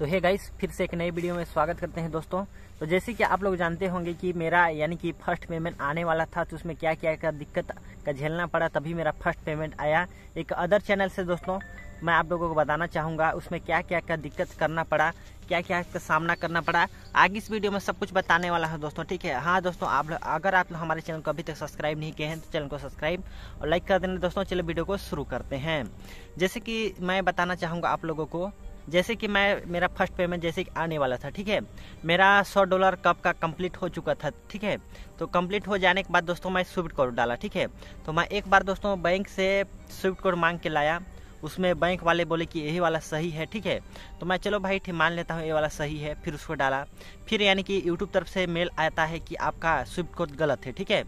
तो hey guys फिर से एक नई वीडियो में स्वागत करते हैं दोस्तों तो जैसे कि आप लोग जानते होंगे कि मेरा यानी कि फर्स्ट पेमेंट आने वाला था तो उसमें क्या क्या का दिक्कत का झेलना पड़ा तभी मेरा फर्स्ट पेमेंट आया एक अदर चैनल से दोस्तों मैं आप लोगों को बताना चाहूँगा उसमें क्या क्या का दिक्कत करना पड़ा क्या क्या का सामना करना पड़ा आगे इस वीडियो में सब कुछ बताने वाला है दोस्तों ठीक है हाँ दोस्तों आप लोग अगर आप लोग हमारे चैनल को अभी तक सब्सक्राइब नहीं किए हैं तो चैनल को सब्सक्राइब और लाइक कर देना दोस्तों चलो वीडियो को शुरू करते हैं जैसे कि मैं बताना चाहूँगा आप लोगों को जैसे कि मैं मेरा फर्स्ट पेमेंट जैसे कि आने वाला था ठीक है मेरा सौ डॉलर कप का कंप्लीट हो चुका था ठीक है तो कंप्लीट हो जाने के बाद दोस्तों मैं स्विफ्ट कोड डाला ठीक है तो मैं एक बार दोस्तों बैंक से स्विफ्ट कोड मांग के लाया उसमें बैंक वाले बोले कि यही वाला सही है ठीक है तो मैं चलो भाई ठीक मान लेता हूँ ये वाला सही है फिर उसको डाला फिर यानी कि यूट्यूब तरफ से मेल आता है कि आपका स्विफ्ट कोड गलत है ठीक है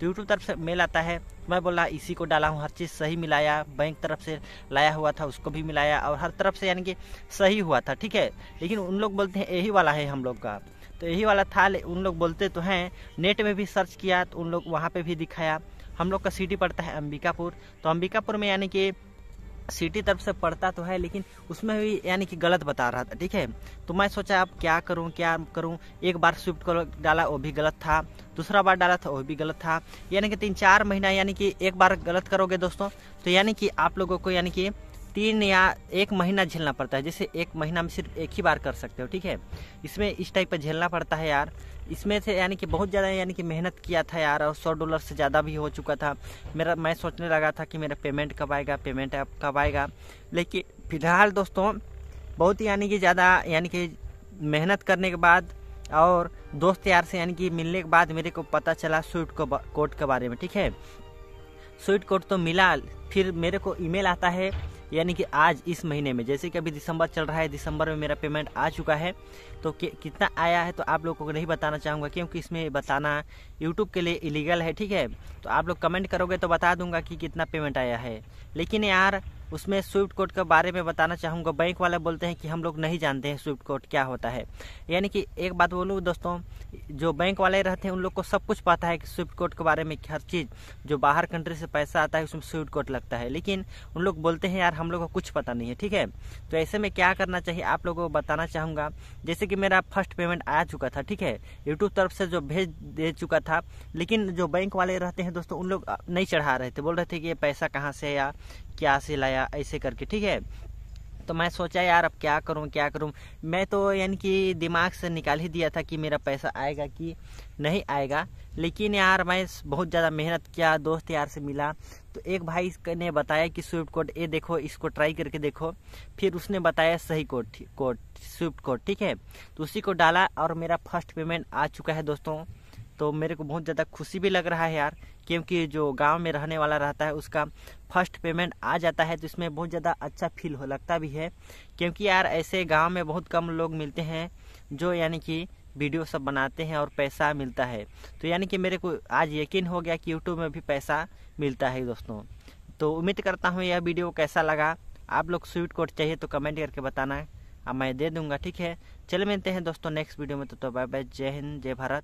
तो यूट्यूब तरफ से मेल आता है मैं बोला इसी को डाला हूँ हर चीज़ सही मिलाया बैंक तरफ से लाया हुआ था उसको भी मिलाया और हर तरफ से यानी कि सही हुआ था ठीक है लेकिन उन लोग बोलते हैं यही वाला है हम लोग का तो यही वाला था उन लोग बोलते तो हैं नेट में भी सर्च किया तो उन लोग वहाँ पर भी दिखाया हम लोग का सिटी पड़ता है अंबिकापुर तो अंबिकापुर में यानी कि सिटी तरफ से पढ़ता तो है लेकिन उसमें भी यानी कि गलत बता रहा था ठीक है तो मैं सोचा अब क्या करूं क्या करूं एक बार स्विफ्ट कलर डाला वो भी गलत था दूसरा बार डाला था तो वो भी गलत था यानी कि तीन चार महीना यानी कि एक बार गलत करोगे दोस्तों तो यानी कि आप लोगों को यानी कि तीन या एक महीना झेलना पड़ता है जैसे एक महीना में सिर्फ एक ही बार कर सकते हो ठीक है इसमें इस टाइप का झेलना पड़ता है यार इसमें से यानी कि बहुत ज़्यादा यानी कि मेहनत किया था यार और सौ डॉलर से ज़्यादा भी हो चुका था मेरा मैं सोचने लगा था कि मेरा पेमेंट कब आएगा पेमेंट कब आएगा लेकिन फिलहाल दोस्तों बहुत ही यानी कि ज़्यादा यानी कि मेहनत करने के बाद और दोस्त यार से यानी कि मिलने के बाद मेरे को पता चला स्वीट को कोट के बारे में ठीक है स्वीट कोट तो मिला फिर मेरे को ईमेल आता है यानी कि आज इस महीने में जैसे कि अभी दिसंबर चल रहा है दिसंबर में मेरा पेमेंट आ चुका है तो कि, कितना आया है तो आप लोगों को नहीं बताना चाहूँगा क्योंकि इसमें बताना यूट्यूब के लिए इलीगल है ठीक है तो आप लोग कमेंट करोगे तो बता दूंगा कि कितना पेमेंट आया है लेकिन यार उसमें स्विफ्ट कोड के बारे में बताना चाहूँगा बैंक वाले बोलते हैं कि हम लोग नहीं जानते हैं स्विफ्ट कोड क्या होता है यानी कि एक बात बोलूँ दोस्तों जो बैंक वाले रहते हैं उन लोग को सब कुछ पता है कि स्विफ्ट कोड के बारे में हर चीज़ जो बाहर कंट्री से पैसा आता है उसमें स्विफ्ट कोड लगता है लेकिन उन लोग बोलते हैं यार हम लोग को कुछ पता नहीं है ठीक है तो ऐसे में क्या करना चाहिए आप लोगों को बताना चाहूँगा जैसे कि मेरा फर्स्ट पेमेंट आ चुका था ठीक है यूट्यूब तरफ से जो भेज दे चुका था लेकिन जो बैंक वाले रहते हैं दोस्तों उन लोग नहीं चढ़ा रहे थे बोल रहे थे कि ये पैसा कहाँ से या क्या सिलाया ऐसे करके ठीक है तो मैं सोचा यार अब क्या करूं क्या करूं मैं तो यानी कि दिमाग से निकाल ही दिया था कि मेरा पैसा आएगा कि नहीं आएगा लेकिन यार मैं बहुत ज़्यादा मेहनत किया दोस्त यार से मिला तो एक भाई ने बताया कि स्विफ्ट कोड ये देखो इसको ट्राई करके देखो फिर उसने बताया सही कोड कोड स्विफ्ट कोड ठीक है तो उसी को डाला और मेरा फर्स्ट पेमेंट आ चुका है दोस्तों तो मेरे को बहुत ज़्यादा खुशी भी लग रहा है यार क्योंकि जो गांव में रहने वाला रहता है उसका फर्स्ट पेमेंट आ जाता है तो इसमें बहुत ज़्यादा अच्छा फील हो लगता भी है क्योंकि यार ऐसे गांव में बहुत कम लोग मिलते हैं जो यानी कि वीडियो सब बनाते हैं और पैसा मिलता है तो यानी कि मेरे को आज यकीन हो गया कि यूट्यूब में भी पैसा मिलता है दोस्तों तो उम्मीद करता हूँ यह वीडियो कैसा लगा आप लोग स्वीट कोड चाहिए तो कमेंट करके बताना अब मैं दे दूंगा ठीक है चले मिलते हैं दोस्तों नेक्स्ट वीडियो में तो, तो बाय बाय जय हिंद जय भारत